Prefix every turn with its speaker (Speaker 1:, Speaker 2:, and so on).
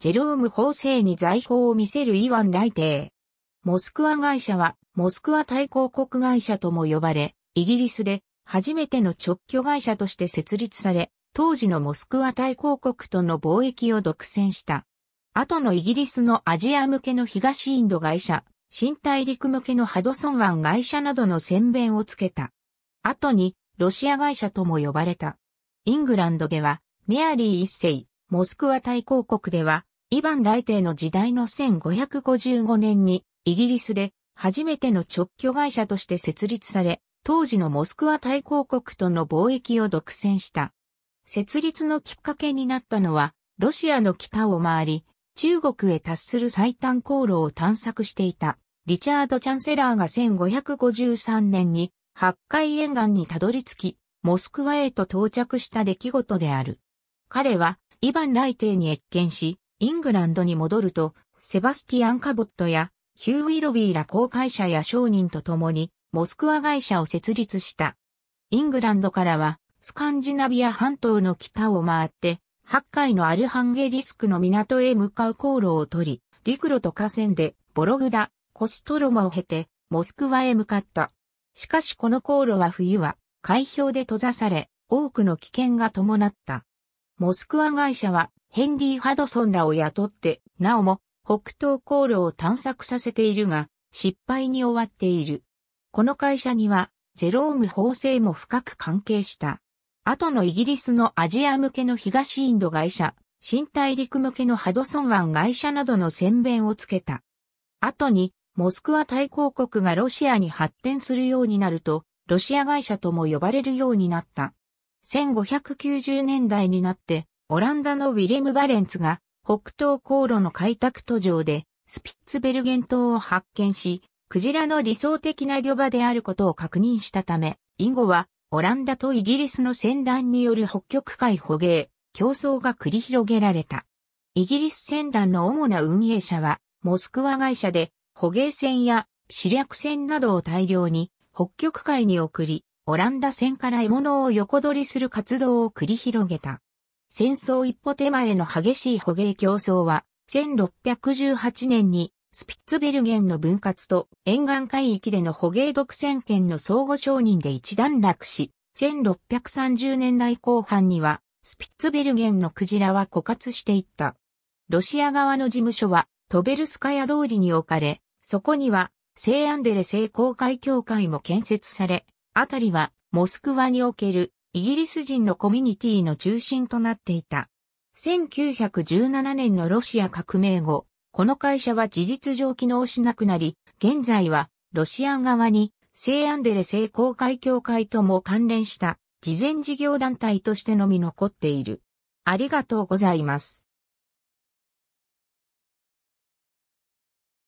Speaker 1: ジェローム法制に財宝を見せるイワン来帝。モスクワ会社は、モスクワ大公国会社とも呼ばれ、イギリスで初めての直居会社として設立され、当時のモスクワ大公国との貿易を独占した。後のイギリスのアジア向けの東インド会社、新大陸向けのハドソン湾会社などの宣弁をつけた。後に、ロシア会社とも呼ばれた。イングランドでは、メアリー一世、モスクワ大公国では、イヴァン大帝の時代の1555年に、イギリスで初めての直居会社として設立され、当時のモスクワ大公国との貿易を独占した。設立のきっかけになったのは、ロシアの北を回り、中国へ達する最短航路を探索していた、リチャード・チャンセラーが1553年に、八海沿岸にたどり着き、モスクワへと到着した出来事である。彼は、イヴァン・ライテーに越見し、イングランドに戻ると、セバスティアン・カボットや、ヒュー・ウィロビーら公会者や商人と共に、モスクワ会社を設立した。イングランドからは、スカンジナビア半島の北を回って、八海のアルハンゲリスクの港へ向かう航路を取り、陸路と河川で、ボログダ、コストロマを経て、モスクワへ向かった。しかしこの航路は冬は、海氷で閉ざされ、多くの危険が伴った。モスクワ会社はヘンリー・ハドソンらを雇って、なおも北東航路を探索させているが、失敗に終わっている。この会社には、ジェローム法制も深く関係した。後のイギリスのアジア向けの東インド会社、新大陸向けのハドソン湾会社などの宣弁をつけた。後に、モスクワ大公国がロシアに発展するようになると、ロシア会社とも呼ばれるようになった。1590年代になって、オランダのウィレム・バレンツが、北東航路の開拓途上で、スピッツベルゲン島を発見し、クジラの理想的な漁場であることを確認したため、以後は、オランダとイギリスの船団による北極海捕鯨、競争が繰り広げられた。イギリス船団の主な運営者は、モスクワ会社で、捕鯨船や、死略船などを大量に、北極海に送り、オランダ戦から獲物を横取りする活動を繰り広げた。戦争一歩手前の激しい捕鯨競争は、1618年にスピッツベルゲンの分割と沿岸海域での捕鯨独占権の相互承認で一段落し、1630年代後半にはスピッツベルゲンのクジラは枯渇していった。ロシア側の事務所はトベルスカヤ通りに置かれ、そこには聖アンデレ聖公会協会も建設され、あたりはモスクワにおけるイギリス人のコミュニティの中心となっていた。1917年のロシア革命後、この会社は事実上機能しなくなり、現在はロシア側に西アンデレ聖公会協会とも関連した慈善事業団体としてのみ残っている。ありがとうございます。